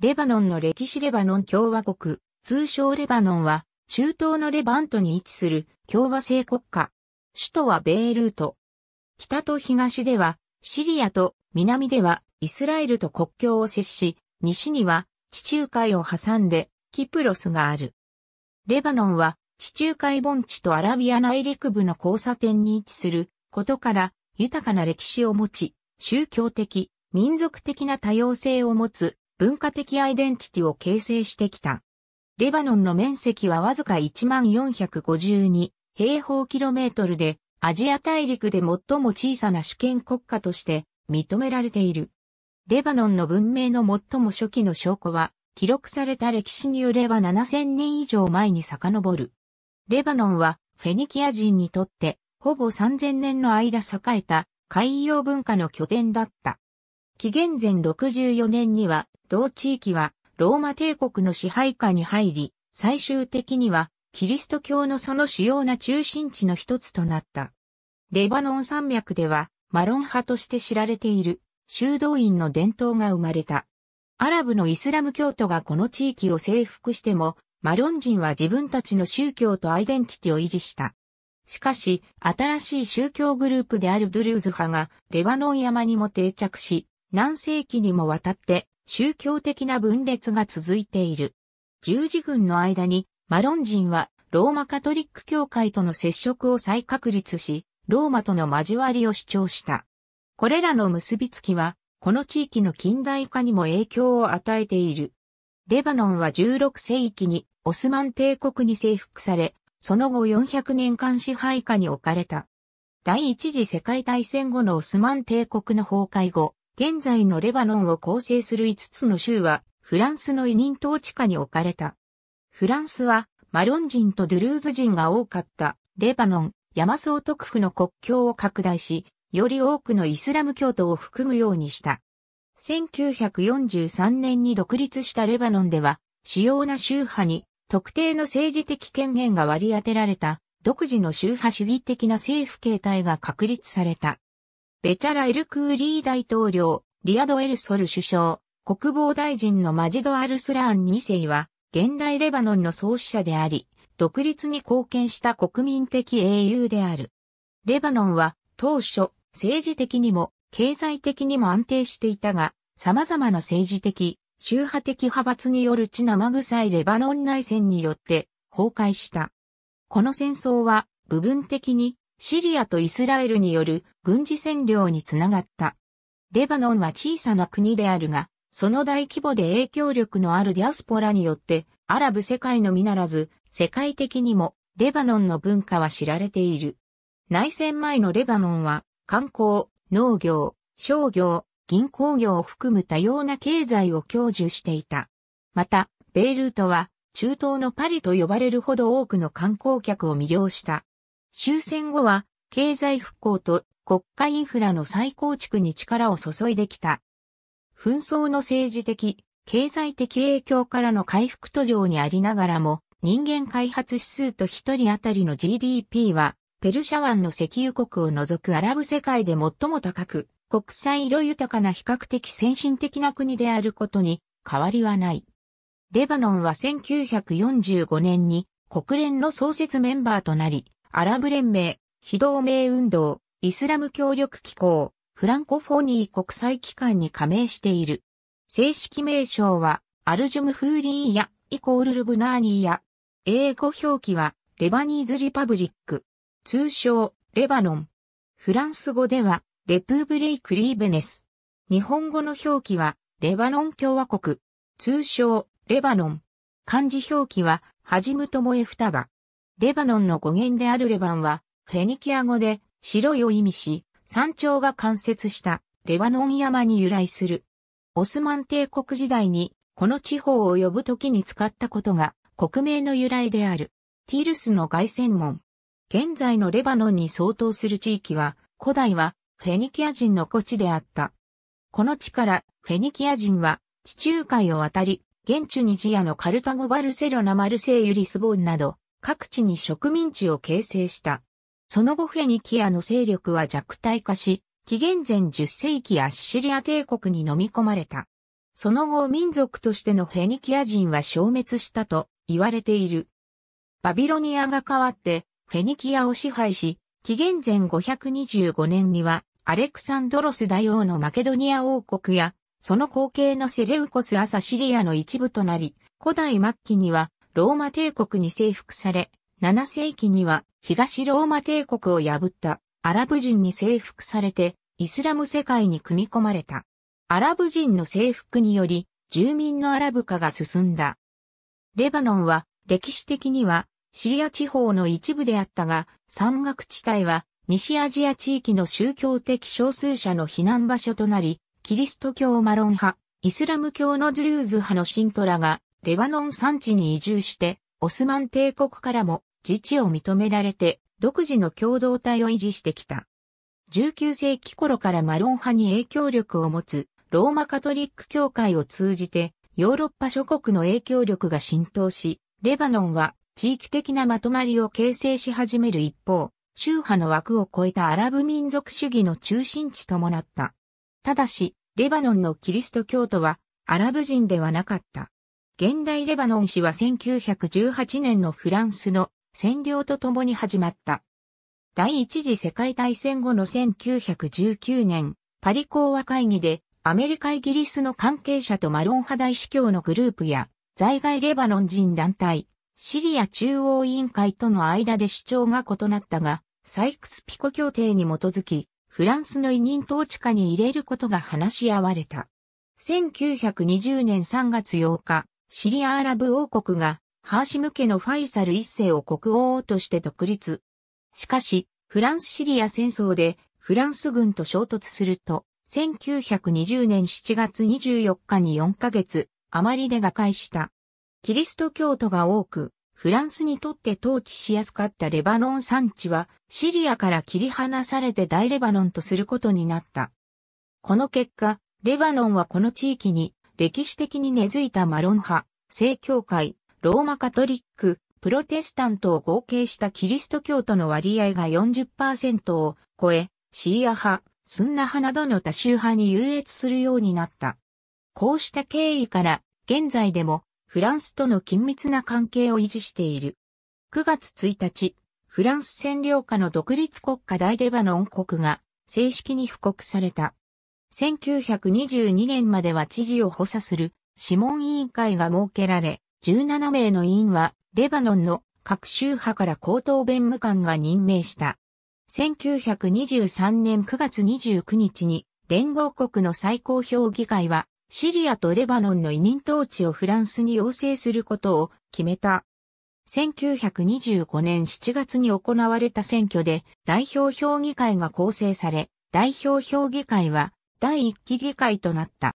レバノンの歴史レバノン共和国、通称レバノンは、中東のレバントに位置する共和制国家。首都はベールート。北と東では、シリアと南では、イスラエルと国境を接し、西には、地中海を挟んで、キプロスがある。レバノンは、地中海盆地とアラビア内陸部の交差点に位置することから、豊かな歴史を持ち、宗教的、民族的な多様性を持つ文化的アイデンティティを形成してきた。レバノンの面積はわずか1452平方キロメートルで、アジア大陸で最も小さな主権国家として認められている。レバノンの文明の最も初期の証拠は、記録された歴史によれば7000年以上前に遡る。レバノンはフェニキア人にとって、ほぼ3000年の間栄えた海洋文化の拠点だった。紀元前64年には、同地域はローマ帝国の支配下に入り、最終的にはキリスト教のその主要な中心地の一つとなった。レバノン山脈では、マロン派として知られている修道院の伝統が生まれた。アラブのイスラム教徒がこの地域を征服しても、マロン人は自分たちの宗教とアイデンティティを維持した。しかし、新しい宗教グループであるドゥルーズ派がレバノン山にも定着し、何世紀にもわたって宗教的な分裂が続いている。十字軍の間にマロン人はローマカトリック教会との接触を再確立し、ローマとの交わりを主張した。これらの結びつきは、この地域の近代化にも影響を与えている。レバノンは16世紀にオスマン帝国に征服され、その後400年間支配下に置かれた。第一次世界大戦後のオスマン帝国の崩壊後、現在のレバノンを構成する5つの州は、フランスの委任統治下に置かれた。フランスは、マロン人とドゥルーズ人が多かった、レバノン、ヤマソウ特府の国境を拡大し、より多くのイスラム教徒を含むようにした。1943年に独立したレバノンでは、主要な宗派に特定の政治的権限が割り当てられた、独自の宗派主義的な政府形態が確立された。ベチャラ・エル・クーリー大統領、リアド・エルソル首相、国防大臣のマジド・アルスラーン2世は、現代レバノンの創始者であり、独立に貢献した国民的英雄である。レバノンは、当初、政治的にも、経済的にも安定していたが、様々な政治的、宗派的派閥による血生臭いレバノン内戦によって崩壊した。この戦争は部分的にシリアとイスラエルによる軍事占領につながった。レバノンは小さな国であるが、その大規模で影響力のあるディアスポラによって、アラブ世界のみならず、世界的にもレバノンの文化は知られている。内戦前のレバノンは、観光、農業、商業、銀行業を含む多様な経済を享受していた。また、ベイルートは、中東のパリと呼ばれるほど多くの観光客を魅了した。終戦後は、経済復興と国家インフラの再構築に力を注いできた。紛争の政治的、経済的影響からの回復途上にありながらも、人間開発指数と一人当たりの GDP は、ペルシャ湾の石油国を除くアラブ世界で最も高く、国際色豊かな比較的先進的な国であることに変わりはない。レバノンは1945年に国連の創設メンバーとなり、アラブ連盟、非同盟運動、イスラム協力機構、フランコフォニー国際機関に加盟している。正式名称は、アルジュムフーリーヤ、イコールルブナーニーヤ。英語表記は、レバニーズ・リパブリック。通称、レバノン。フランス語では、レプーブレイク・リーベネス。日本語の表記は、レバノン共和国。通称、レバノン。漢字表記は、はじむともえふたば。レバノンの語源であるレバンは、フェニキア語で白いを意味し、山頂が冠雪したレバノン山に由来する。オスマン帝国時代に、この地方を呼ぶ時に使ったことが国名の由来である。ティルスの凱旋門。現在のレバノンに相当する地域は、古代はフェニキア人の古地であった。この地からフェニキア人は地中海を渡り、現地にジアのカルタゴバルセロナマルセイユリスボンなど、各地に植民地を形成した。その後フェニキアの勢力は弱体化し、紀元前10世紀アッシリア帝国に飲み込まれた。その後民族としてのフェニキア人は消滅したと言われている。バビロニアが変わってフェニキアを支配し、紀元前525年にはアレクサンドロス大王のマケドニア王国や、その後継のセレウコスアサシリアの一部となり、古代末期にはローマ帝国に征服され、7世紀には東ローマ帝国を破ったアラブ人に征服されてイスラム世界に組み込まれた。アラブ人の征服により住民のアラブ化が進んだ。レバノンは歴史的にはシリア地方の一部であったが山岳地帯は西アジア地域の宗教的少数者の避難場所となり、キリスト教マロン派、イスラム教のドゥルーズ派のシントラがレバノン産地に移住して、オスマン帝国からも自治を認められて、独自の共同体を維持してきた。19世紀頃からマロン派に影響力を持つローマカトリック教会を通じてヨーロッパ諸国の影響力が浸透し、レバノンは地域的なまとまりを形成し始める一方、宗派の枠を超えたアラブ民族主義の中心地ともなった。ただし、レバノンのキリスト教徒はアラブ人ではなかった。現代レバノン氏は1918年のフランスの占領と共に始まった。第一次世界大戦後の1919年、パリ講和会議でアメリカイギリスの関係者とマロン派大司教のグループや在外レバノン人団体、シリア中央委員会との間で主張が異なったが、サイクスピコ協定に基づき、フランスの委任統治下に入れることが話し合われた。1920年3月8日、シリアアラブ王国がハーシム家のファイサル一世を国王として独立。しかし、フランスシリア戦争でフランス軍と衝突すると、1920年7月24日に4ヶ月、余りで瓦解した。キリスト教徒が多く、フランスにとって統治しやすかったレバノン産地は、シリアから切り離されて大レバノンとすることになった。この結果、レバノンはこの地域に歴史的に根付いたマロン派、正教会、ローマカトリック、プロテスタントを合計したキリスト教徒の割合が40%を超え、シーア派、スンナ派などの多州派に優越するようになった。こうした経緯から、現在でもフランスとの緊密な関係を維持している。9月1日、フランス占領下の独立国家大レバノン国が正式に布告された。1922年までは知事を補佐する諮問委員会が設けられ、17名の委員はレバノンの各州派から高等弁務官が任命した。1923年9月29日に連合国の最高評議会はシリアとレバノンの委任統治をフランスに要請することを決めた。1925年7月に行われた選挙で代表評議会が構成され、代表評議会は第1期議会となった。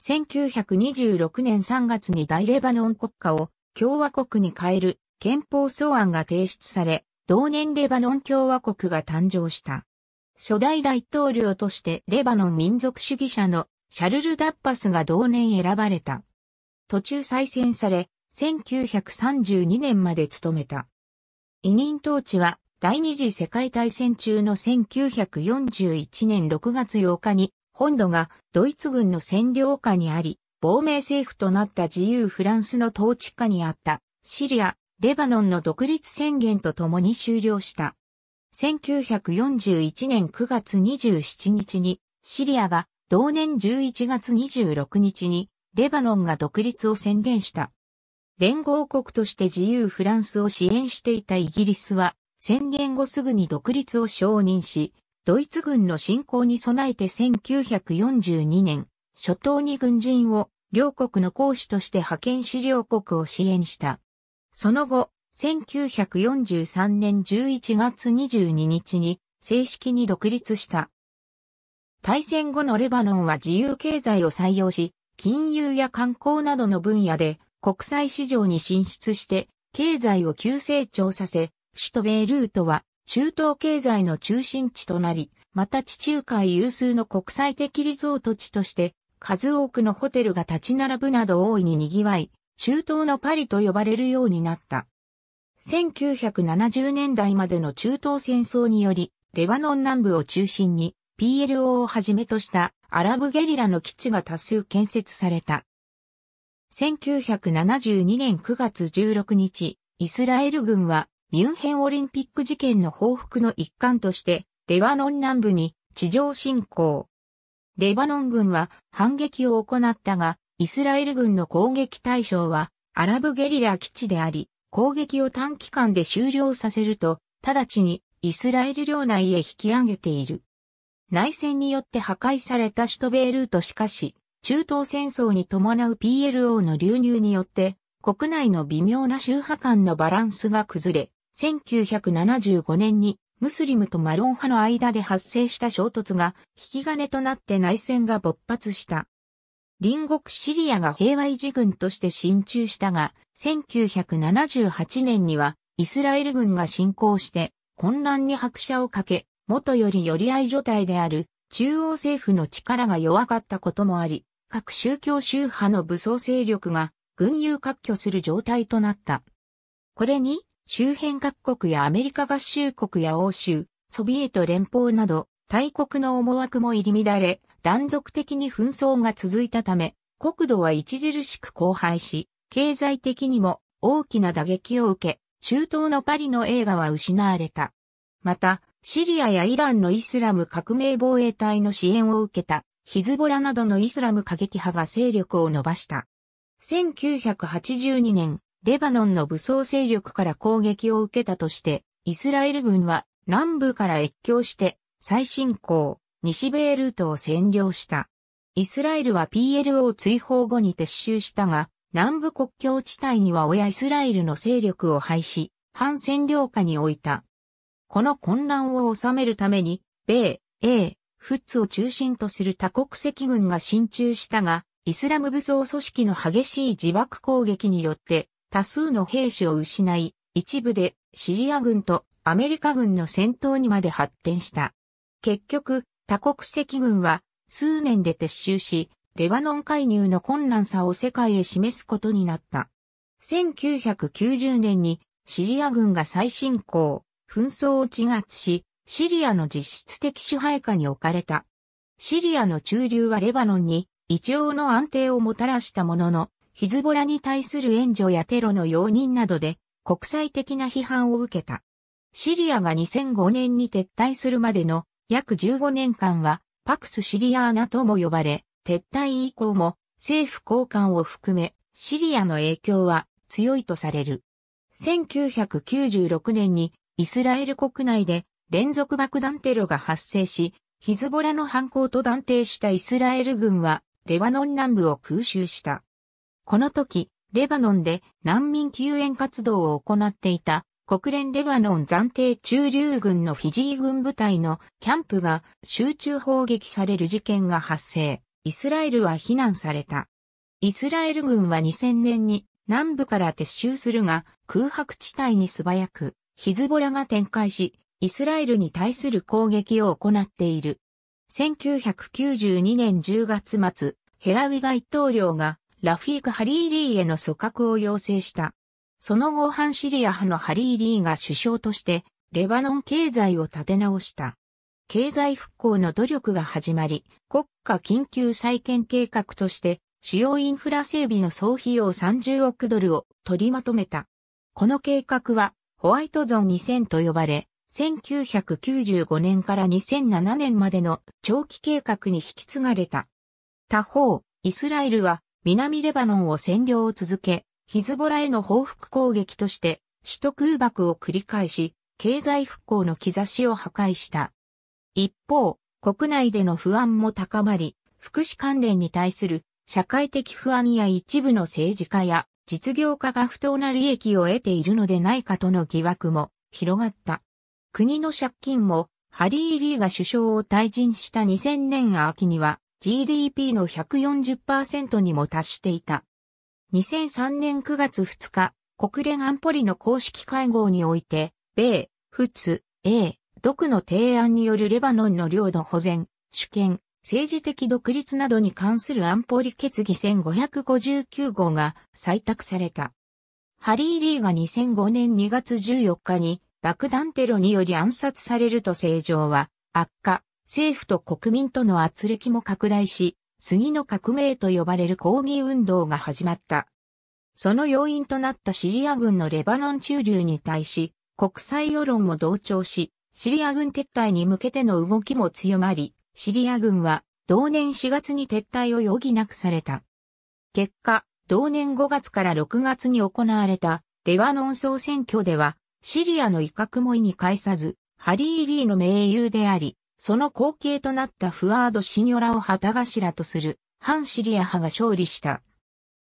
1926年3月に大レバノン国家を共和国に変える憲法草案が提出され、同年レバノン共和国が誕生した。初代大統領としてレバノン民族主義者のシャルル・ダッパスが同年選ばれた。途中再選され、1932年まで務めた。委任統治は第二次世界大戦中の1941年6月8日に本土がドイツ軍の占領下にあり、亡命政府となった自由フランスの統治下にあったシリア、レバノンの独立宣言とともに終了した。1941年9月27日にシリアが同年11月26日にレバノンが独立を宣言した。連合国として自由フランスを支援していたイギリスは宣言後すぐに独立を承認し、ドイツ軍の侵攻に備えて1942年、初頭に軍人を両国の講師として派遣し両国を支援した。その後、1943年11月22日に正式に独立した。大戦後のレバノンは自由経済を採用し、金融や観光などの分野で国際市場に進出して、経済を急成長させ、首都ベイルートは中東経済の中心地となり、また地中海有数の国際的リゾート地として、数多くのホテルが立ち並ぶなど大いに賑わい、中東のパリと呼ばれるようになった。1970年代までの中東戦争により、レバノン南部を中心に PLO をはじめとしたアラブゲリラの基地が多数建設された。1972年9月16日、イスラエル軍はミュンヘンオリンピック事件の報復の一環として、レバノン南部に地上侵攻。レバノン軍は反撃を行ったが、イスラエル軍の攻撃対象はアラブゲリラ基地であり、攻撃を短期間で終了させると、直ちにイスラエル領内へ引き上げている。内戦によって破壊された首都ベイルートしかし、中東戦争に伴う PLO の流入によって、国内の微妙な周波間のバランスが崩れ、1975年にムスリムとマロン派の間で発生した衝突が引き金となって内戦が勃発した。隣国シリアが平和維持軍として進駐したが、1978年にはイスラエル軍が侵攻して混乱に拍車をかけ、元よりより合い状態である中央政府の力が弱かったこともあり、各宗教宗派の武装勢力が軍友割拠する状態となった。これに周辺各国やアメリカ合衆国や欧州、ソビエト連邦など、大国の思惑も入り乱れ、断続的に紛争が続いたため、国土は著しく荒廃し、経済的にも大きな打撃を受け、中東のパリの映画は失われた。また、シリアやイランのイスラム革命防衛隊の支援を受けた、ヒズボラなどのイスラム過激派が勢力を伸ばした。1982年、レバノンの武装勢力から攻撃を受けたとして、イスラエル軍は南部から越境して最新攻、西米ルートを占領した。イスラエルは PLO 追放後に撤収したが、南部国境地帯には親イスラエルの勢力を廃止、反占領下に置いた。この混乱を収めるために、米、英、フッツを中心とする多国籍軍が進駐したが、イスラム武装組織の激しい自爆攻撃によって、多数の兵士を失い、一部でシリア軍とアメリカ軍の戦闘にまで発展した。結局、多国籍軍は数年で撤収し、レバノン介入の困難さを世界へ示すことになった。1990年にシリア軍が再侵攻、紛争を鎮圧し、シリアの実質的支配下に置かれた。シリアの中流はレバノンに一応の安定をもたらしたものの、ヒズボラに対する援助やテロの容認などで国際的な批判を受けた。シリアが2005年に撤退するまでの約15年間はパクスシリアーナとも呼ばれ、撤退以降も政府高官を含めシリアの影響は強いとされる。1996年にイスラエル国内で連続爆弾テロが発生し、ヒズボラの犯行と断定したイスラエル軍はレバノン南部を空襲した。この時、レバノンで難民救援活動を行っていた国連レバノン暫定駐留軍のフィジー軍部隊のキャンプが集中砲撃される事件が発生。イスラエルは非難された。イスラエル軍は2000年に南部から撤収するが空白地帯に素早くヒズボラが展開し、イスラエルに対する攻撃を行っている。1992年10月末、ヘラウィ大統領がラフィーク・ハリー・リーへの組閣を要請した。その後反シリア派のハリー・リーが首相として、レバノン経済を立て直した。経済復興の努力が始まり、国家緊急再建計画として、主要インフラ整備の総費用30億ドルを取りまとめた。この計画は、ホワイトゾン2000と呼ばれ、1995年から2007年までの長期計画に引き継がれた。他方、イスラエルは南レバノンを占領を続け、ヒズボラへの報復攻撃として、首都空爆を繰り返し、経済復興の兆しを破壊した。一方、国内での不安も高まり、福祉関連に対する社会的不安や一部の政治家や実業家が不当な利益を得ているのでないかとの疑惑も広がった。国の借金もハリー・リーが首相を退陣した2000年秋には GDP の140%にも達していた。2003年9月2日、国連安保理の公式会合において、米、仏、英、独の提案によるレバノンの領土保全、主権、政治的独立などに関する安保理決議1559号が採択された。ハリー・リーが2005年2月14日に爆弾テロにより暗殺されると正常は悪化。政府と国民との圧力も拡大し、杉の革命と呼ばれる抗議運動が始まった。その要因となったシリア軍のレバノン駐留に対し、国際世論も同調し、シリア軍撤退に向けての動きも強まり、シリア軍は同年4月に撤退を余儀なくされた。結果、同年5月から6月に行われたレバノン総選挙では、シリアの威嚇も意に介さず、ハリー・リーの盟友であり、その後継となったフアード・シニョラを旗頭とする反シリア派が勝利した。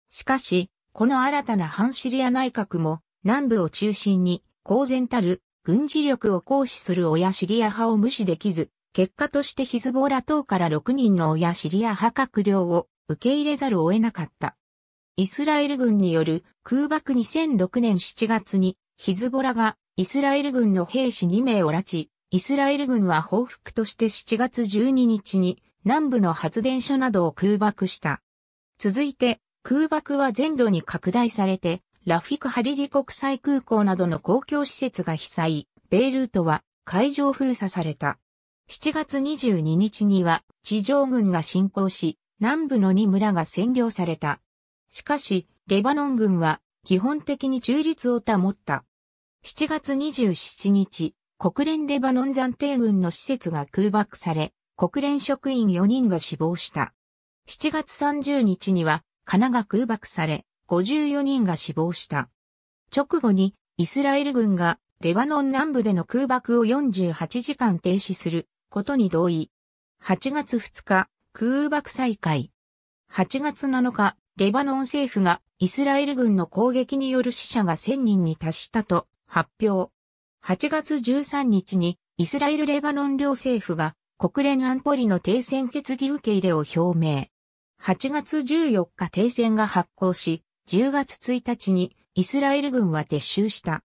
しかし、この新たな反シリア内閣も南部を中心に公然たる軍事力を行使する親シリア派を無視できず、結果としてヒズボラ等から6人の親シリア派閣僚を受け入れざるを得なかった。イスラエル軍による空爆2006年7月にヒズボラがイスラエル軍の兵士2名を拉致、イスラエル軍は報復として7月12日に南部の発電所などを空爆した。続いて、空爆は全土に拡大されて、ラフィク・ハリリ国際空港などの公共施設が被災、ベイルートは海上封鎖された。7月22日には地上軍が侵攻し、南部の2村が占領された。しかし、レバノン軍は基本的に中立を保った。7月27日、国連レバノン暫定軍の施設が空爆され、国連職員4人が死亡した。7月30日には、カナが空爆され、54人が死亡した。直後に、イスラエル軍が、レバノン南部での空爆を48時間停止することに同意。8月2日、空爆再開。8月7日、レバノン政府がイスラエル軍の攻撃による死者が1000人に達したと発表。8月13日にイスラエル・レバノン両政府が国連安保理の停戦決議受け入れを表明。8月14日停戦が発効し、10月1日にイスラエル軍は撤収した。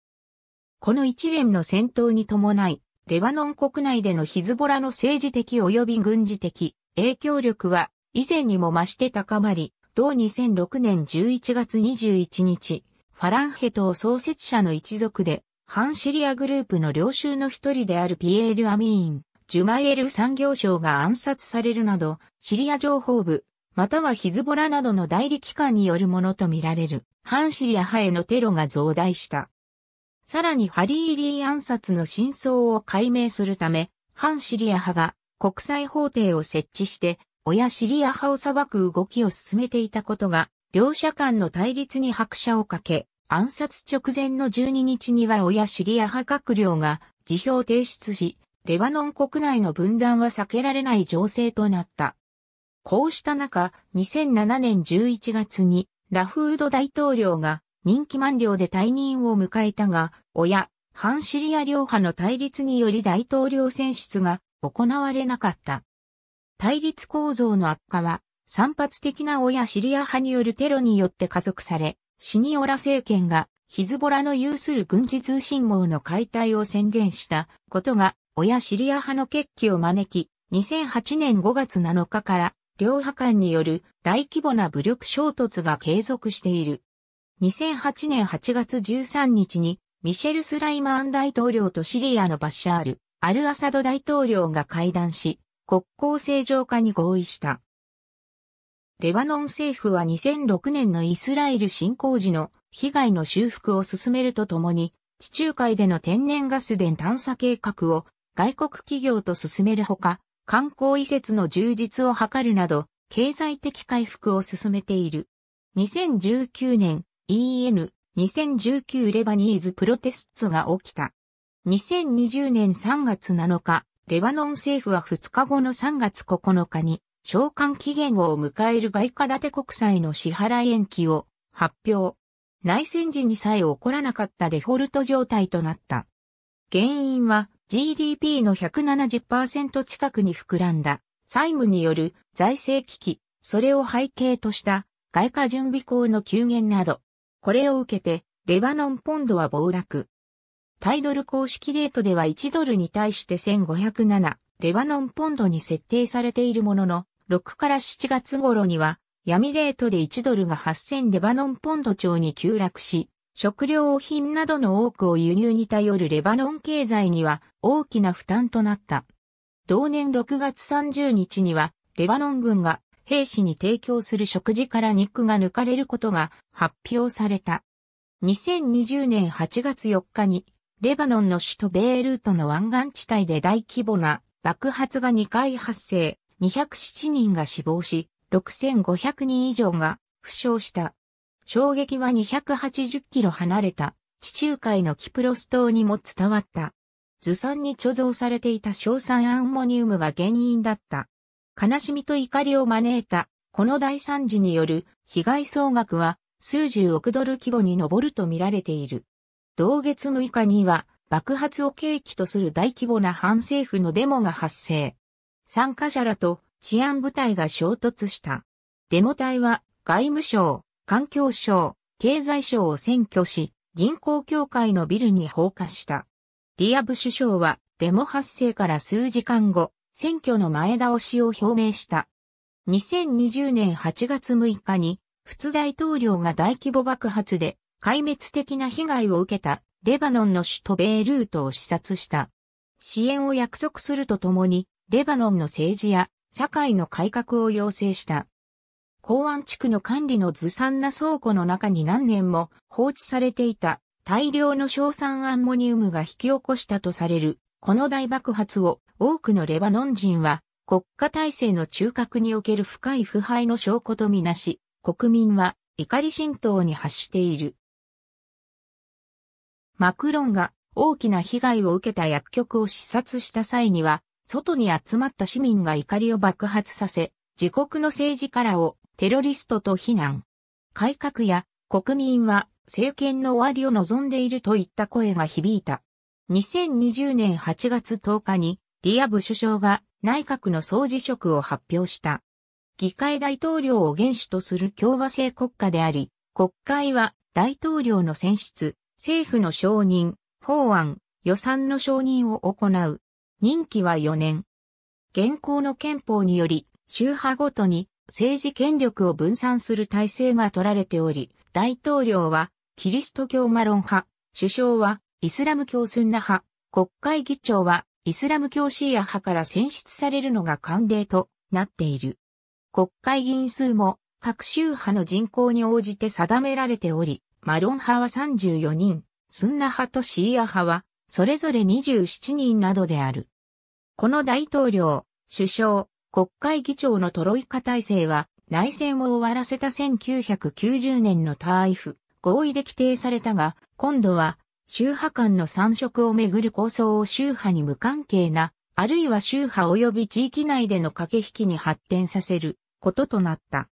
この一連の戦闘に伴い、レバノン国内でのヒズボラの政治的及び軍事的影響力は以前にも増して高まり、同2006年11月21日、ファランヘ党創設者の一族で反シリアグループの領袖の一人であるピエール・アミーン、ジュマエル産業省が暗殺されるなど、シリア情報部、またはヒズボラなどの代理機関によるものとみられる、反シリア派へのテロが増大した。さらにハリー・リー暗殺の真相を解明するため、反シリア派が国際法廷を設置して、親シリア派を裁く動きを進めていたことが、両者間の対立に拍車をかけ、暗殺直前の12日には親シリア派閣僚が辞表提出し、レバノン国内の分断は避けられない情勢となった。こうした中、2007年11月にラフード大統領が任期満了で退任を迎えたが、親、反シリア両派の対立により大統領選出が行われなかった。対立構造の悪化は、散発的な親シリア派によるテロによって加速され、シニオラ政権がヒズボラの有する軍事通信網の解体を宣言したことが、親シリア派の決起を招き、2008年5月7日から両派間による大規模な武力衝突が継続している。2008年8月13日にミシェル・スライマーン大統領とシリアのバッシャール・アルアサド大統領が会談し、国交正常化に合意した。レバノン政府は2006年のイスラエル侵攻時の被害の修復を進めるとともに、地中海での天然ガス電探査計画を外国企業と進めるほか、観光移設の充実を図るなど、経済的回復を進めている。2019年 EN 2019レバニーズプロテスツが起きた。2020年3月7日、レバノン政府は2日後の3月9日に償還期限を迎える外貨建て国債の支払い延期を発表。内戦時にさえ起こらなかったデフォルト状態となった。原因は GDP の170%近くに膨らんだ債務による財政危機、それを背景とした外貨準備校の急減など、これを受けてレバノンポンドは暴落。タイドル公式レートでは1ドルに対して1507レバノンポンドに設定されているものの、6から7月頃には、闇レートで1ドルが8000レバノンポンド超に急落し、食料品などの多くを輸入に頼るレバノン経済には大きな負担となった。同年6月30日には、レバノン軍が兵士に提供する食事から肉が抜かれることが発表された。2020年8月4日に、レバノンの首都ベールートの湾岸地帯で大規模な爆発が2回発生。207人が死亡し、6500人以上が負傷した。衝撃は280キロ離れた地中海のキプロス島にも伝わった。ずさんに貯蔵されていた硝酸アンモニウムが原因だった。悲しみと怒りを招いた、この大惨事による被害総額は数十億ドル規模に上ると見られている。同月6日には爆発を契機とする大規模な反政府のデモが発生。参加者らと治安部隊が衝突した。デモ隊は外務省、環境省、経済省を占拠し、銀行協会のビルに放火した。ディアブ首相はデモ発生から数時間後、選挙の前倒しを表明した。2020年8月6日に、仏大統領が大規模爆発で壊滅的な被害を受けたレバノンの首都ベイルートを視察した。支援を約束するとともに、レバノンの政治や社会の改革を要請した。港湾地区の管理のずさんな倉庫の中に何年も放置されていた大量の硝酸アンモニウムが引き起こしたとされるこの大爆発を多くのレバノン人は国家体制の中核における深い腐敗の証拠とみなし、国民は怒り浸透に発している。マクロンが大きな被害を受けた薬局を視察した際には、外に集まった市民が怒りを爆発させ、自国の政治からをテロリストと非難。改革や国民は政権の終わりを望んでいるといった声が響いた。2020年8月10日にディアブ首相が内閣の総辞職を発表した。議会大統領を元首とする共和制国家であり、国会は大統領の選出、政府の承認、法案、予算の承認を行う任期は4年。現行の憲法により、宗派ごとに政治権力を分散する体制が取られており、大統領はキリスト教マロン派、首相はイスラム教スンナ派、国会議長はイスラム教シーア派から選出されるのが慣例となっている。国会議員数も各宗派の人口に応じて定められており、マロン派は34人、スンナ派とシーア派はそれぞれ27人などである。この大統領、首相、国会議長のトロイカ体制は、内戦を終わらせた1990年のターイフ、合意で規定されたが、今度は、宗派間の参色をめぐる構想を宗派に無関係な、あるいは宗派及び地域内での駆け引きに発展させることとなった。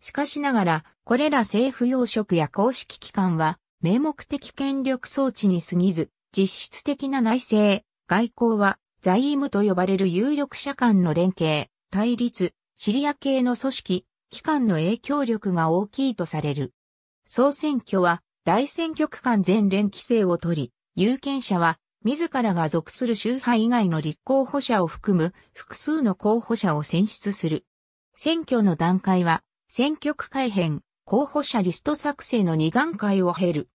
しかしながら、これら政府要職や公式機関は、名目的権力装置に過ぎず、実質的な内政、外交は、財務と呼ばれる有力者間の連携、対立、シリア系の組織、機関の影響力が大きいとされる。総選挙は、大選挙区間全連規制を取り、有権者は、自らが属する宗派以外の立候補者を含む複数の候補者を選出する。選挙の段階は、選挙区改編、候補者リスト作成の2段階を経る。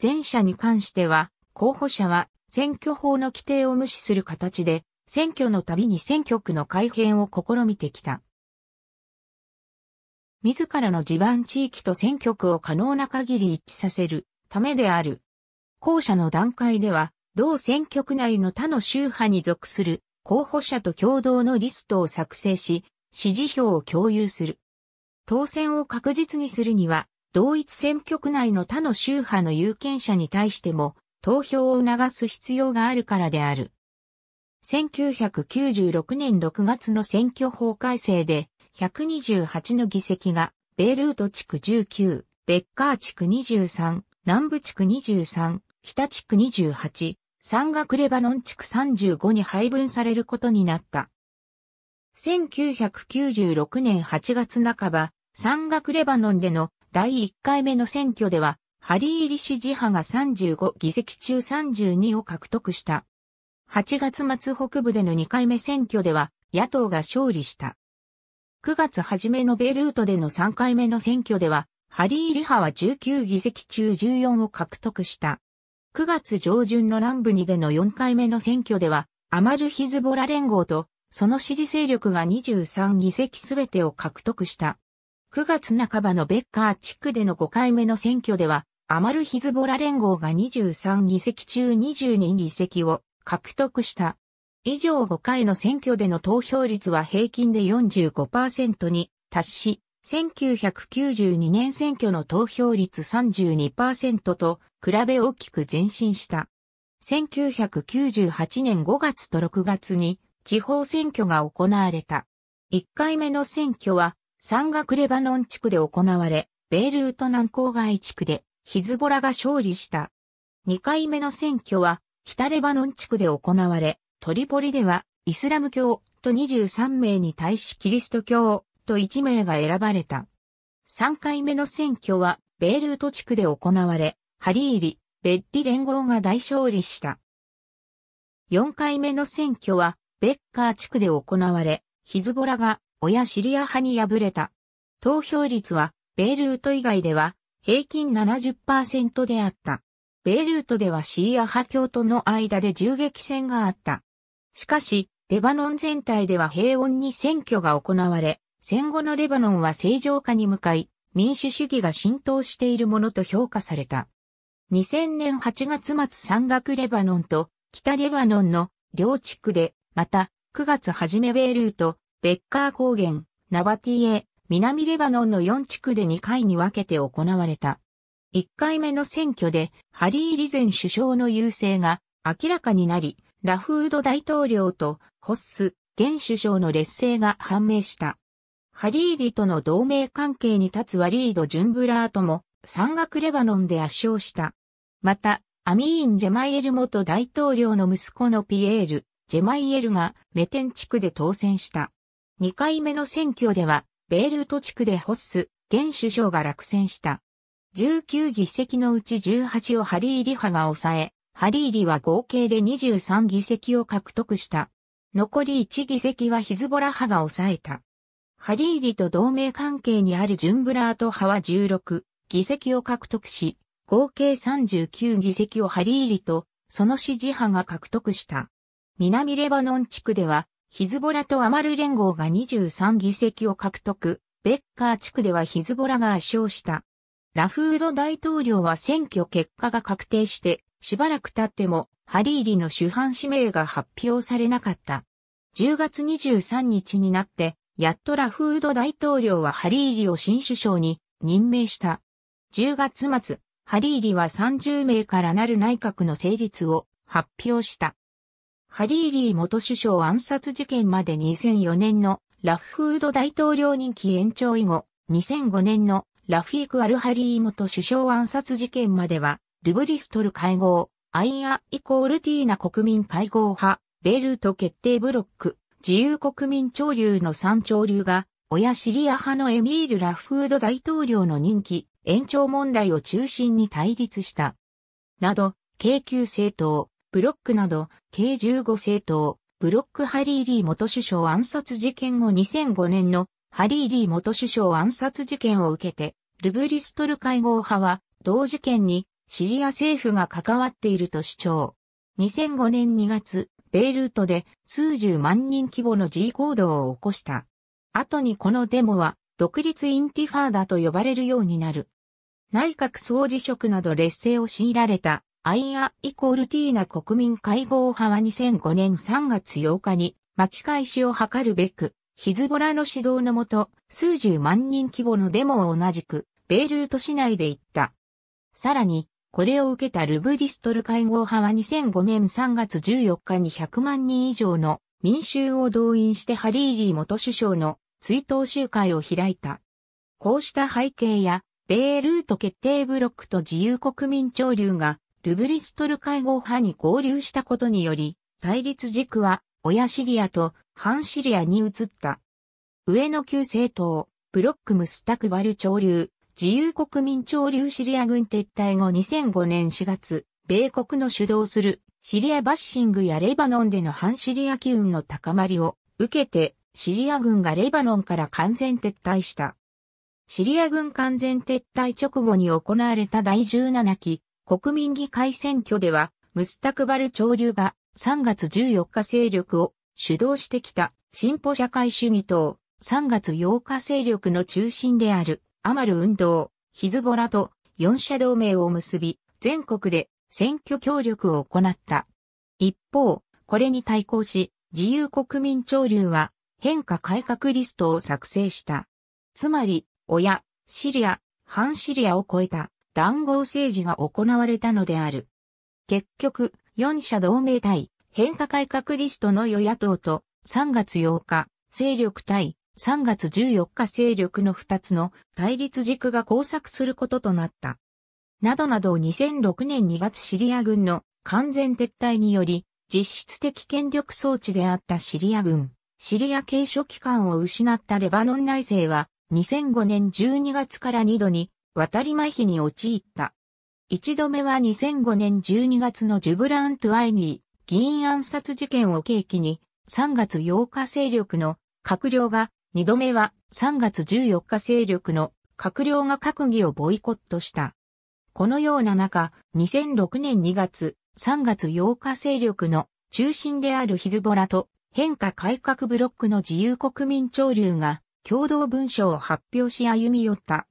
前者に関しては、候補者は選挙法の規定を無視する形で、選挙のたびに選挙区の改変を試みてきた。自らの地盤地域と選挙区を可能な限り一致させるためである。後者の段階では、同選挙区内の他の宗派に属する候補者と共同のリストを作成し、支持票を共有する。当選を確実にするには、同一選挙区内の他の宗派の有権者に対しても、投票を促す必要があるからである。1996年6月の選挙法改正で、128の議席が、ベールート地区19、ベッカー地区23、南部地区23、北地区28、山岳レバノン地区35に配分されることになった。1996年8月半ば、山岳レバノンでの第1回目の選挙では、ハリーリシ支持派が35議席中32を獲得した。8月末北部での2回目選挙では野党が勝利した。9月初めのベルートでの3回目の選挙では、ハリー・リ派は19議席中14を獲得した。9月上旬の南部にでの4回目の選挙では、アマル・ヒズボラ連合と、その支持勢力が23議席すべてを獲得した。9月半ばのベッカー地区での5回目の選挙では、アマルヒズボラ連合が23議席中22議席を獲得した。以上5回の選挙での投票率は平均で45%に達し、1992年選挙の投票率32%と比べ大きく前進した。1998年5月と6月に地方選挙が行われた。1回目の選挙は山岳レバノン地区で行われ、ベールート南郊外地区でヒズボラが勝利した。2回目の選挙は、北レバノン地区で行われ、トリポリでは、イスラム教と23名に対しキリスト教と1名が選ばれた。3回目の選挙は、ベールート地区で行われ、ハリーリ、ベッリ連合が大勝利した。4回目の選挙は、ベッカー地区で行われ、ヒズボラが親シリア派に敗れた。投票率は、ベールート以外では平均70%であった。ベイルートではシーア派教徒の間で銃撃戦があった。しかし、レバノン全体では平穏に選挙が行われ、戦後のレバノンは正常化に向かい、民主主義が浸透しているものと評価された。2000年8月末山岳レバノンと北レバノンの両地区で、また9月初めベイルート、ベッカー高原、ナバティエ、南レバノンの4地区で2回に分けて行われた。1回目の選挙でハリー・リゼン首相の優勢が明らかになり、ラフード大統領とホッス、現首相の劣勢が判明した。ハリーリとの同盟関係に立つワリード・ジュンブラーとも山岳レバノンで圧勝した。また、アミーン・ジェマイエル元大統領の息子のピエール、ジェマイエルがメテン地区で当選した。2回目の選挙ではベールト地区でホッス、現首相が落選した。19議席のうち18をハリーリ派が抑え、ハリーリは合計で23議席を獲得した。残り1議席はヒズボラ派が抑えた。ハリーリと同盟関係にあるジュンブラート派は16議席を獲得し、合計39議席をハリーリとその支持派が獲得した。南レバノン地区ではヒズボラとアマル連合が23議席を獲得、ベッカー地区ではヒズボラが圧勝した。ラフード大統領は選挙結果が確定して、しばらく経っても、ハリーリの主犯指名が発表されなかった。10月23日になって、やっとラフード大統領はハリーリを新首相に任命した。10月末、ハリーリは30名からなる内閣の成立を発表した。ハリーリー元首相暗殺事件まで2004年のラフフード大統領任期延長以後、2005年のラフィーク・アルハリー元首相暗殺事件までは、ルブリストル会合、アイア・イコールティーナ国民会合派、ベルト決定ブロック、自由国民潮流の三潮流が、親シリア派のエミール・ラフード大統領の任期、延長問題を中心に対立した。など、京急政党、ブロックなど、計15政党、ブロックハリー・リー元首相暗殺事件後2005年のハリー・リー元首相暗殺事件を受けて、ルブリストル会合派は、同事件にシリア政府が関わっていると主張。2005年2月、ベイルートで数十万人規模の G 行動を起こした。後にこのデモは、独立インティファーダと呼ばれるようになる。内閣総辞職など劣勢を強いられたアイア・イコールティーナ国民会合派は2005年3月8日に巻き返しを図るべく、ヒズボラの指導のもと、数十万人規模のデモを同じく、ベイルート市内で行った。さらに、これを受けたルブリストル会合派は2005年3月14日に100万人以上の民衆を動員してハリーリー元首相の追悼集会を開いた。こうした背景や、ベイルート決定ブロックと自由国民潮流がルブリストル会合派に合流したことにより、対立軸は、親シリアと反シリアに移った。上の旧政党、ブロックムスタクバル潮流、自由国民潮流シリア軍撤退後2005年4月、米国の主導するシリアバッシングやレバノンでの反シリア機運の高まりを受けて、シリア軍がレバノンから完全撤退した。シリア軍完全撤退直後に行われた第17期国民議会選挙では、ムスタクバル潮流が3月14日勢力を主導してきた進歩社会主義党3月8日勢力の中心であるアマル運動、ヒズボラと4社同盟を結び全国で選挙協力を行った。一方、これに対抗し自由国民潮流は変化改革リストを作成した。つまり、親、シリア、反シリアを超えた談合政治が行われたのである。結局、四者同盟対変化改革リストの与野党と3月8日勢力対3月14日勢力の2つの対立軸が交錯することとなった。などなど2006年2月シリア軍の完全撤退により実質的権力装置であったシリア軍、シリア継承機関を失ったレバノン内政は2005年12月から2度に渡り麻痺に陥った。一度目は2005年12月のジュブラン・トゥアイニー議員暗殺事件を契機に3月8日勢力の閣僚が、二度目は3月14日勢力の閣僚が閣議をボイコットした。このような中、2006年2月、3月8日勢力の中心であるヒズボラと変化改革ブロックの自由国民潮流が共同文書を発表し歩み寄った。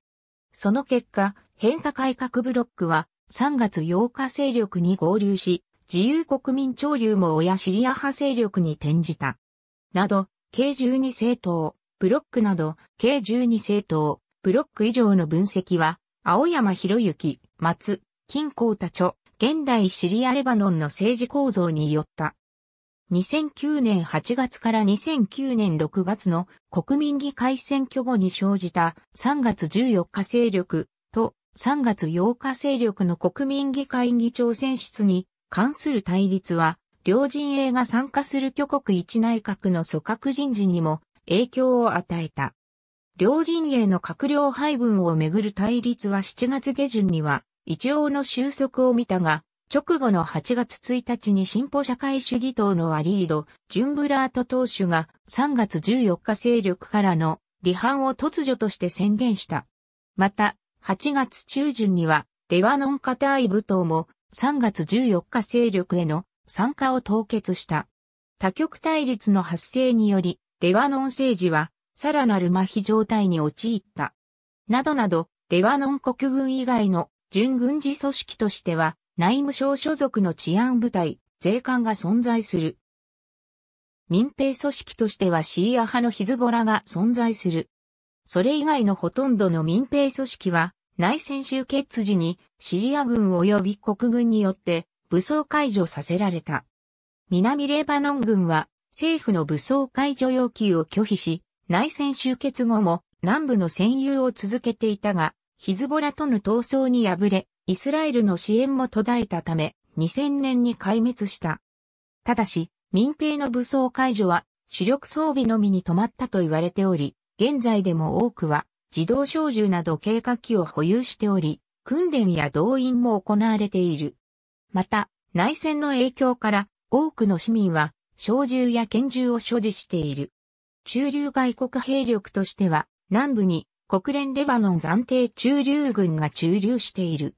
その結果、変化改革ブロックは3月8日勢力に合流し、自由国民潮流も親シリア派勢力に転じた。など、計12政党、ブロックなど、計12政党、ブロック以上の分析は、青山博之、松、金光太著、現代シリアレバノンの政治構造によった。2009年8月から2009年6月の国民議会選挙後に生じた3月14日勢力と3月8日勢力の国民議会議長選出に関する対立は両陣営が参加する挙国一内閣の組閣人事にも影響を与えた。両陣営の閣僚配分をめぐる対立は7月下旬には一応の収束を見たが、直後の8月1日に進歩社会主義党のアリード・ジュンブラート党首が3月14日勢力からの離反を突如として宣言した。また、8月中旬には、レワノンカタイ部党も3月14日勢力への参加を凍結した。多極対立の発生により、レワノン政治は、さらなる麻痺状態に陥った。などなど、レワノン国軍以外の準軍事組織としては、内務省所属の治安部隊、税関が存在する。民兵組織としてはシーア派のヒズボラが存在する。それ以外のほとんどの民兵組織は内戦終結時にシリア軍及び国軍によって武装解除させられた。南レバノン軍は政府の武装解除要求を拒否し、内戦終結後も南部の占有を続けていたが、ヒズボラとの闘争に敗れ、イスラエルの支援も途絶えたため、2000年に壊滅した。ただし、民兵の武装解除は主力装備のみに止まったと言われており、現在でも多くは自動小銃など経過機を保有しており、訓練や動員も行われている。また、内戦の影響から多くの市民は小銃や拳銃を所持している。中流外国兵力としては南部に国連レバノン暫定中流軍が駐留している。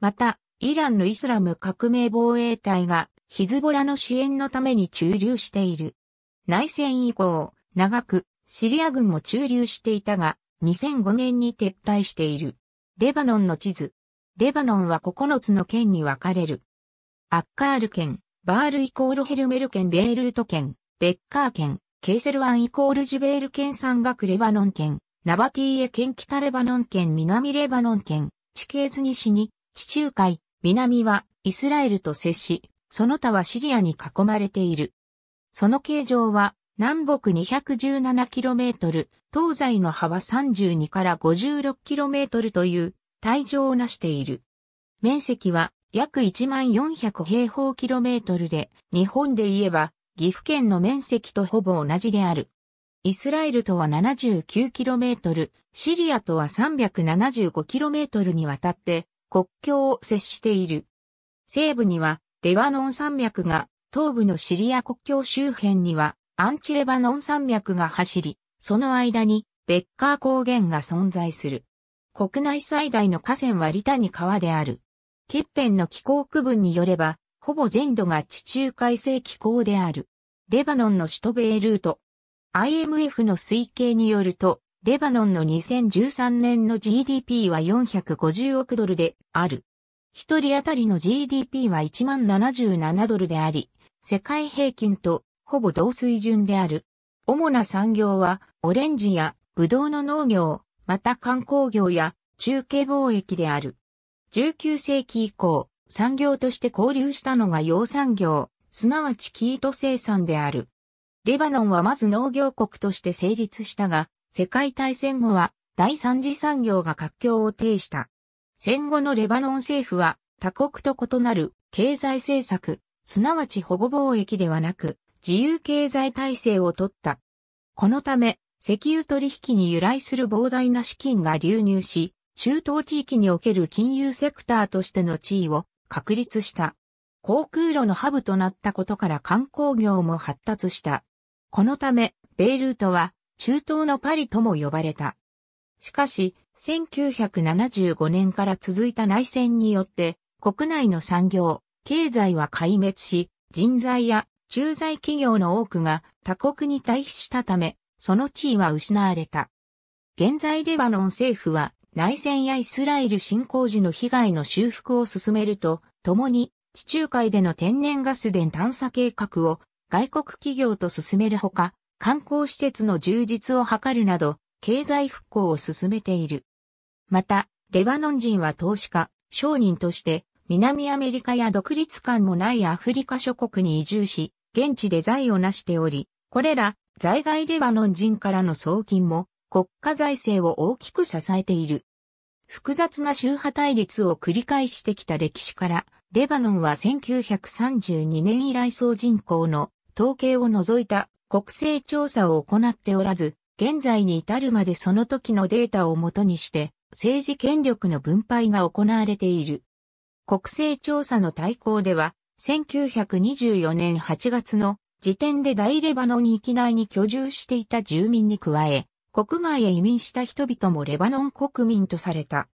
また、イランのイスラム革命防衛隊がヒズボラの支援のために駐留している。内戦以降、長くシリア軍も駐留していたが、2005年に撤退している。レバノンの地図。レバノンは9つの県に分かれる。アッカール県、バールイコールヘルメル県、ベールート県、ベッカー県、ケーセルワンイコールジュベール県山岳レバノン県、ナバティエ県北レバノン県南レバノン県、地形図西に地中海、南はイスラエルと接し、その他はシリアに囲まれている。その形状は南北 217km、東西の幅32から 56km という体状を成している。面積は約1400平方キロメートルで、日本で言えば岐阜県の面積とほぼ同じである。イスラエルとは 79km、シリアとは 375km にわたって国境を接している。西部にはレバノン山脈が、東部のシリア国境周辺にはアンチレバノン山脈が走り、その間にベッカー高原が存在する。国内最大の河川はリタニ川である。欠片の気候区分によれば、ほぼ全土が地中海性気候である。レバノンの首都ベイルート。IMF の推計によると、レバノンの2013年の GDP は450億ドルである。一人当たりの GDP は1077ドルであり、世界平均とほぼ同水準である。主な産業はオレンジやブドウの農業、また観光業や中継貿易である。19世紀以降、産業として交流したのが養産業、すなわち生糸生産である。レバノンはまず農業国として成立したが、世界大戦後は第三次産業が活況を呈した。戦後のレバノン政府は他国と異なる経済政策、すなわち保護貿易ではなく自由経済体制をとった。このため石油取引に由来する膨大な資金が流入し、中東地域における金融セクターとしての地位を確立した。航空路のハブとなったことから観光業も発達した。このため、ベイルートは中東のパリとも呼ばれた。しかし、1975年から続いた内戦によって、国内の産業、経済は壊滅し、人材や駐在企業の多くが他国に退避したため、その地位は失われた。現在レバノン政府は内戦やイスラエル侵攻時の被害の修復を進めると、共に地中海での天然ガス田探査計画を外国企業と進めるほか、観光施設の充実を図るなど、経済復興を進めている。また、レバノン人は投資家、商人として、南アメリカや独立感もないアフリカ諸国に移住し、現地で財を成しており、これら在外レバノン人からの送金も国家財政を大きく支えている。複雑な宗派対立を繰り返してきた歴史から、レバノンは1932年以来総人口の統計を除いた国勢調査を行っておらず、現在に至るまでその時のデータをもとにして、政治権力の分配が行われている。国勢調査の対抗では、1924年8月の時点で大レバノン域内に居住していた住民に加え、国外へ移民した人々もレバノン国民とされた。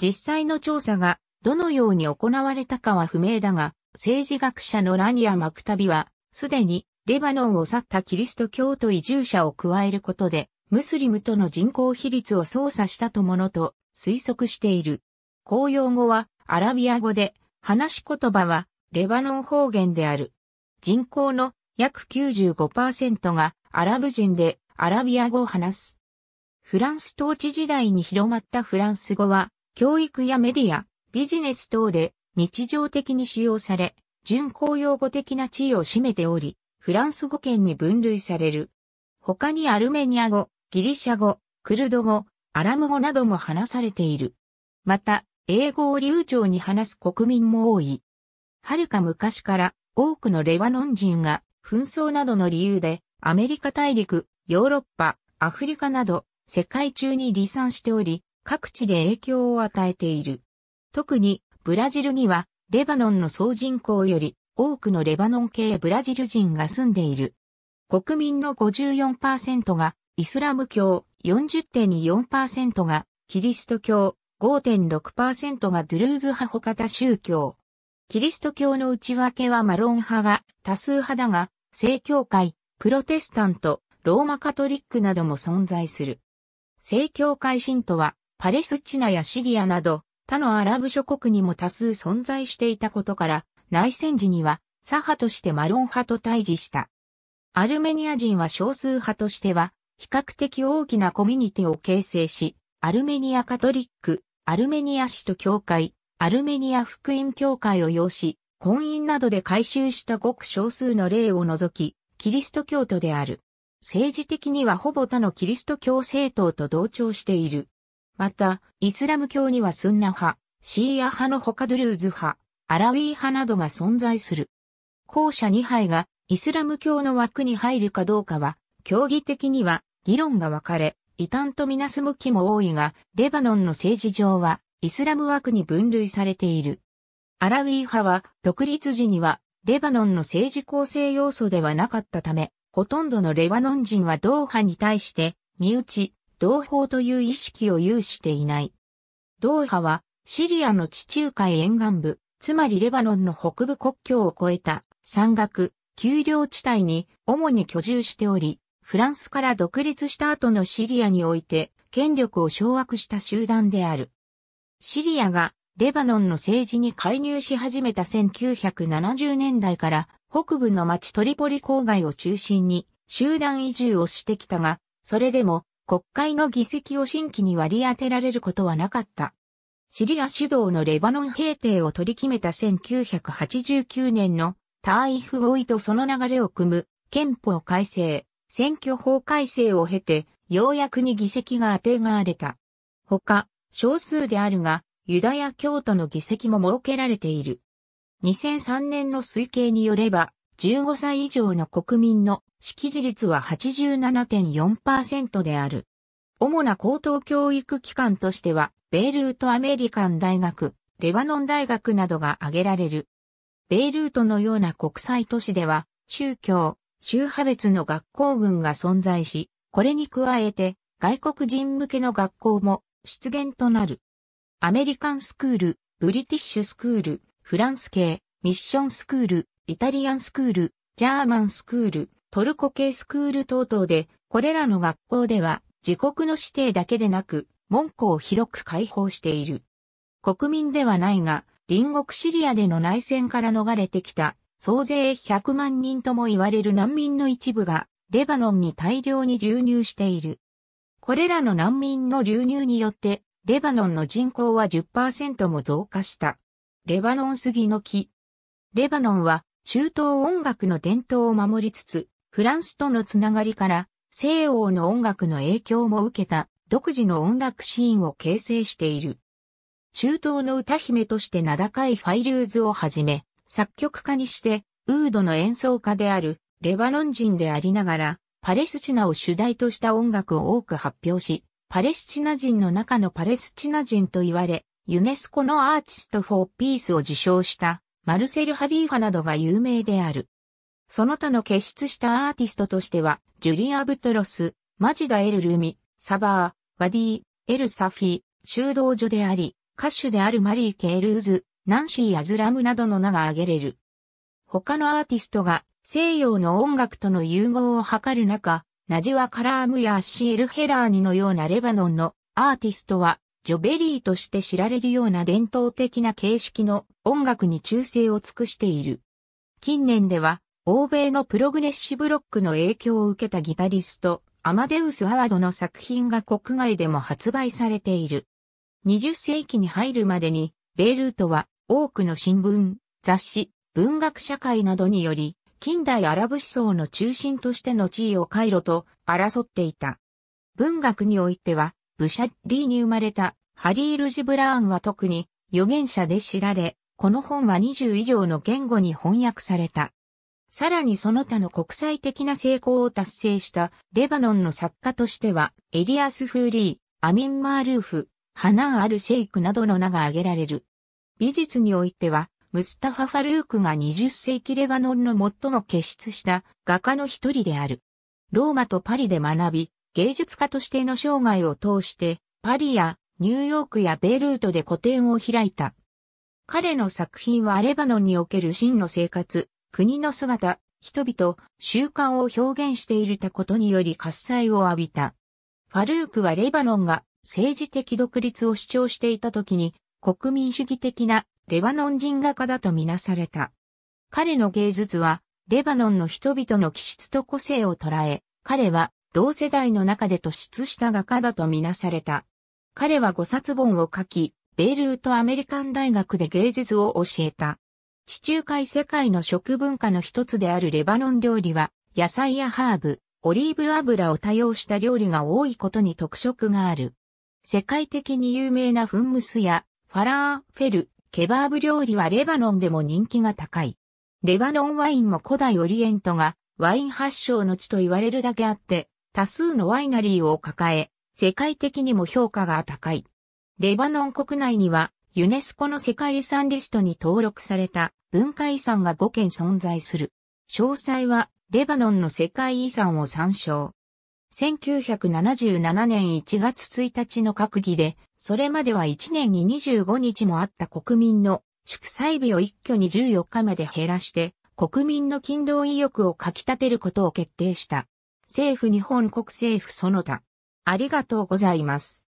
実際の調査がどのように行われたかは不明だが、政治学者のラニア・マクタビは、すでにレバノンを去ったキリスト教徒移住者を加えることで、ムスリムとの人口比率を操作したとものと推測している。公用語はアラビア語で、話し言葉はレバノン方言である。人口の約95%がアラブ人でアラビア語を話す。フランス統治時代に広まったフランス語は、教育やメディア、ビジネス等で日常的に使用され、準公用語的な地位を占めており、フランス語圏に分類される。他にアルメニア語、ギリシャ語、クルド語、アラム語なども話されている。また、英語を流暢に話す国民も多い。はるか昔から多くのレバノン人が紛争などの理由でアメリカ大陸、ヨーロッパ、アフリカなど世界中に離散しており、各地で影響を与えている。特にブラジルにはレバノンの総人口より多くのレバノン系ブラジル人が住んでいる。国民の54%がイスラム教、40.4%がキリスト教、5.6%がドゥルーズ派他他宗教。キリスト教の内訳はマロン派が多数派だが、正教会、プロテスタント、ローマカトリックなども存在する。正教会信徒はパレスチナやシリアなど他のアラブ諸国にも多数存在していたことから、内戦時には左派としてマロン派と対峙した。アルメニア人は少数派としては比較的大きなコミュニティを形成し、アルメニアカトリック、アルメニア使徒教会、アルメニア福音教会を要し、婚姻などで改修したごく少数の例を除き、キリスト教徒である。政治的にはほぼ他のキリスト教政党と同調している。また、イスラム教にはスンナ派、シーア派の他ドゥルーズ派、アラウィー派などが存在する。後者2派がイスラム教の枠に入るかどうかは、競技的には議論が分かれ、異端とみなす向きも多いが、レバノンの政治上はイスラム枠に分類されている。アラウィー派は独立時にはレバノンの政治構成要素ではなかったため、ほとんどのレバノン人は同派に対して身内、同胞という意識を有していない。同派はシリアの地中海沿岸部、つまりレバノンの北部国境を越えた山岳、丘陵地帯に主に居住しており、フランスから独立した後のシリアにおいて権力を掌握した集団である。シリアがレバノンの政治に介入し始めた1970年代から北部の町トリポリ郊外を中心に集団移住をしてきたが、それでも国会の議席を新規に割り当てられることはなかった。シリア主導のレバノン平定を取り決めた1989年のイフ合意とその流れを組む憲法改正、選挙法改正を経て、ようやくに議席が当てがわれた。他、少数であるが、ユダヤ教徒の議席も設けられている。2003年の推計によれば、15歳以上の国民の識字率は87.4%である。主な高等教育機関としては、ベイルートアメリカン大学、レバノン大学などが挙げられる。ベイルートのような国際都市では、宗教、宗派別の学校群が存在し、これに加えて、外国人向けの学校も出現となる。アメリカンスクール、ブリティッシュスクール、フランス系、ミッションスクール、イタリアンスクール、ジャーマンスクール、トルコ系スクール等々で、これらの学校では自国の指定だけでなく、門戸を広く開放している。国民ではないが、隣国シリアでの内戦から逃れてきた、総勢100万人とも言われる難民の一部が、レバノンに大量に流入している。これらの難民の流入によって、レバノンの人口は10%も増加した。レバノン杉の木。レバノンは、中東音楽の伝統を守りつつ、フランスとのつながりから、西欧の音楽の影響も受けた独自の音楽シーンを形成している。中東の歌姫として名高いファイルーズをはじめ、作曲家にして、ウードの演奏家であるレバノン人でありながら、パレスチナを主題とした音楽を多く発表し、パレスチナ人の中のパレスチナ人と言われ、ユネスコのアーティスト・フォー・ピースを受賞したマルセル・ハリーファなどが有名である。その他の傑出したアーティストとしては、ジュリア・ブトロス、マジダ・エル・ルミ、サバー、ワディエル・サフィ、修道女であり、歌手であるマリー・ケールーズ、ナンシー・アズラムなどの名が挙げれる。他のアーティストが西洋の音楽との融合を図る中、ナジワ・カラームやアッシー・エル・ヘラーニのようなレバノンのアーティストは、ジョベリーとして知られるような伝統的な形式の音楽に忠誠を尽くしている。近年では、欧米のプログレッシブロックの影響を受けたギタリスト、アマデウス・アワードの作品が国外でも発売されている。20世紀に入るまでに、ベイルートは多くの新聞、雑誌、文学社会などにより、近代アラブ思想の中心としての地位を回路と争っていた。文学においては、ブシャッリーに生まれたハリール・ジブラーンは特に預言者で知られ、この本は20以上の言語に翻訳された。さらにその他の国際的な成功を達成したレバノンの作家としては、エリアス・フーリー、アミン・マールーフ、ハナー・アル・シェイクなどの名が挙げられる。美術においては、ムスタファ・ファルークが20世紀レバノンの最も傑出した画家の一人である。ローマとパリで学び、芸術家としての生涯を通して、パリやニューヨークやベイルートで個展を開いた。彼の作品はレバノンにおける真の生活、国の姿、人々、習慣を表現しているたことにより喝采を浴びた。ファルークはレバノンが政治的独立を主張していた時に国民主義的なレバノン人画家だとみなされた。彼の芸術はレバノンの人々の気質と個性を捉え、彼は同世代の中で突出した画家だとみなされた。彼は5冊本を書き、ベイルートアメリカン大学で芸術を教えた。地中海世界の食文化の一つであるレバノン料理は、野菜やハーブ、オリーブ油を多用した料理が多いことに特色がある。世界的に有名なフンムスや、ファラー、フェル、ケバーブ料理はレバノンでも人気が高い。レバノンワインも古代オリエントがワイン発祥の地と言われるだけあって、多数のワイナリーを抱え、世界的にも評価が高い。レバノン国内にはユネスコの世界遺産リストに登録された文化遺産が5件存在する。詳細はレバノンの世界遺産を参照。1977年1月1日の閣議で、それまでは1年に25日もあった国民の祝祭日を一挙に14日まで減らして、国民の勤労意欲をかき立てることを決定した。政府日本国政府その他。ありがとうございます。